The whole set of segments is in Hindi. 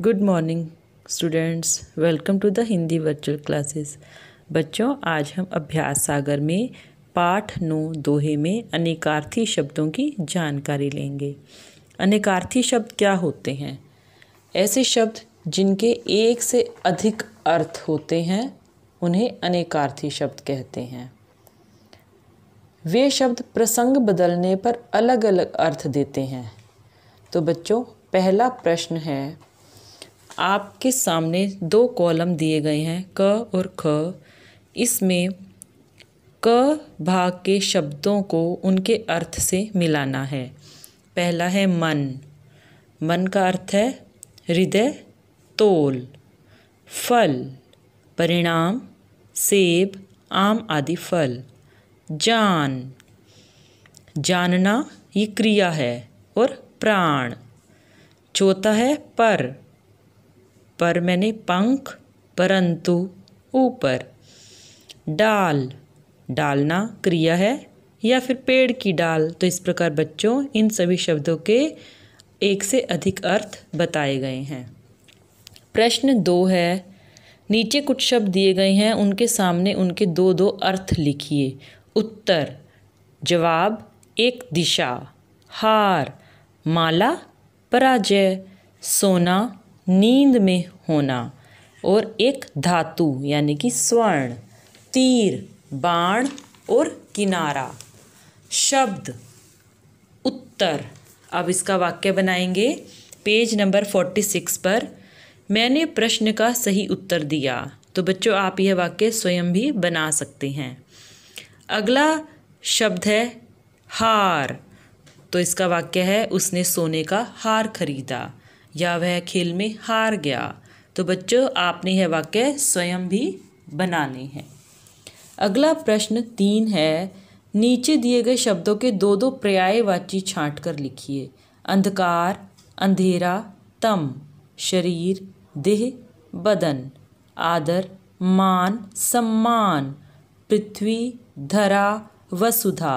good morning students welcome to the Hindi virtual classes बच्चों आज हम अभ्यास सागर में पाठ नौ दोहे में अनेकार्थी शब्दों की जानकारी लेंगे अनेकार्थी शब्द क्या होते हैं ऐसे शब्द जिनके एक से अधिक अर्थ होते हैं उन्हें अनेकार्थी शब्द कहते हैं वे शब्द प्रसंग बदलने पर अलग अलग अर्थ देते हैं तो बच्चों पहला प्रश्न है आपके सामने दो कॉलम दिए गए हैं क और ख इसमें क भाग के शब्दों को उनके अर्थ से मिलाना है पहला है मन मन का अर्थ है हृदय तोल फल परिणाम सेब आम आदि फल जान जानना ये क्रिया है और प्राण चौथा है पर पर मैंने पंख परंतु ऊपर डाल डालना क्रिया है या फिर पेड़ की डाल तो इस प्रकार बच्चों इन सभी शब्दों के एक से अधिक अर्थ बताए गए हैं प्रश्न दो है नीचे कुछ शब्द दिए गए हैं उनके सामने उनके दो दो अर्थ लिखिए उत्तर जवाब एक दिशा हार माला पराजय सोना नींद में होना और एक धातु यानी कि स्वर्ण तीर बाण और किनारा शब्द उत्तर अब इसका वाक्य बनाएंगे पेज नंबर फोर्टी सिक्स पर मैंने प्रश्न का सही उत्तर दिया तो बच्चों आप यह वाक्य स्वयं भी बना सकते हैं अगला शब्द है हार तो इसका वाक्य है उसने सोने का हार खरीदा या वह खेल में हार गया तो बच्चों आपने यह वाक्य स्वयं भी बनाने हैं अगला प्रश्न तीन है नीचे दिए गए शब्दों के दो दो पर्यायवाची छाँट कर लिखिए अंधकार अंधेरा तम शरीर देह बदन आदर मान सम्मान पृथ्वी धरा वसुधा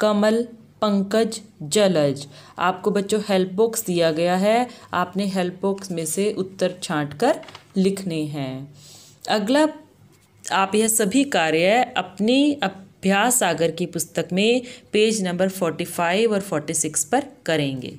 कमल पंकज जलज आपको बच्चों हेल्प बॉक्स दिया गया है आपने हेल्प बॉक्स में से उत्तर छाँट कर लिखने हैं अगला आप यह सभी कार्य अपनी अभ्यास सागर की पुस्तक में पेज नंबर फोर्टी फाइव और फोर्टी सिक्स पर करेंगे